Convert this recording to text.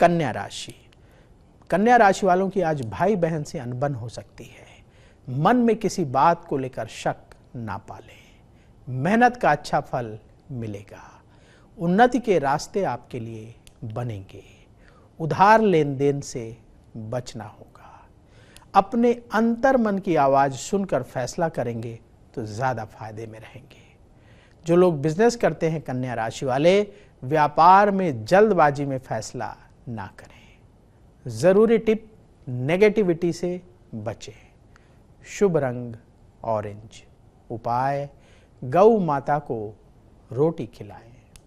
कन्या राशि कन्या राशि वालों की आज भाई बहन से अनबन हो सकती है मन में किसी बात को लेकर शक ना पालें मेहनत का अच्छा फल मिलेगा उन्नति के रास्ते आपके लिए बनेंगे उधार लेन देन से बचना होगा अपने अंतर मन की आवाज़ सुनकर फैसला करेंगे तो ज़्यादा फायदे में रहेंगे जो लोग बिजनेस करते हैं कन्या राशि वाले व्यापार में जल्दबाजी में फैसला ना करें ज़रूरी टिप नेगेटिविटी से बचें शुभ रंग ऑरेंज उपाय गौ माता को रोटी खिलाएं